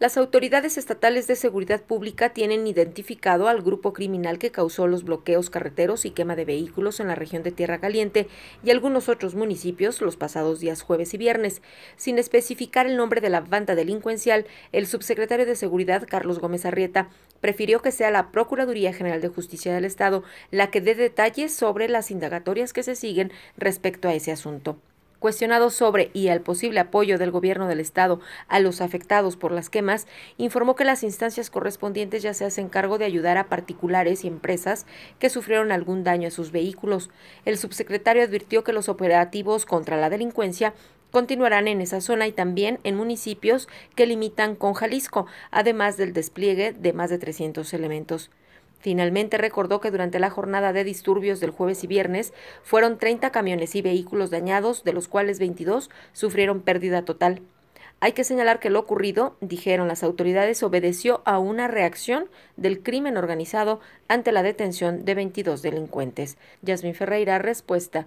Las autoridades estatales de seguridad pública tienen identificado al grupo criminal que causó los bloqueos carreteros y quema de vehículos en la región de Tierra Caliente y algunos otros municipios los pasados días jueves y viernes. Sin especificar el nombre de la banda delincuencial, el subsecretario de Seguridad, Carlos Gómez Arrieta, prefirió que sea la Procuraduría General de Justicia del Estado la que dé detalles sobre las indagatorias que se siguen respecto a ese asunto. Cuestionado sobre y al posible apoyo del gobierno del estado a los afectados por las quemas, informó que las instancias correspondientes ya se hacen cargo de ayudar a particulares y empresas que sufrieron algún daño a sus vehículos. El subsecretario advirtió que los operativos contra la delincuencia continuarán en esa zona y también en municipios que limitan con Jalisco, además del despliegue de más de 300 elementos. Finalmente recordó que durante la jornada de disturbios del jueves y viernes fueron 30 camiones y vehículos dañados, de los cuales 22 sufrieron pérdida total. Hay que señalar que lo ocurrido, dijeron las autoridades, obedeció a una reacción del crimen organizado ante la detención de 22 delincuentes. Yasmin Ferreira, respuesta.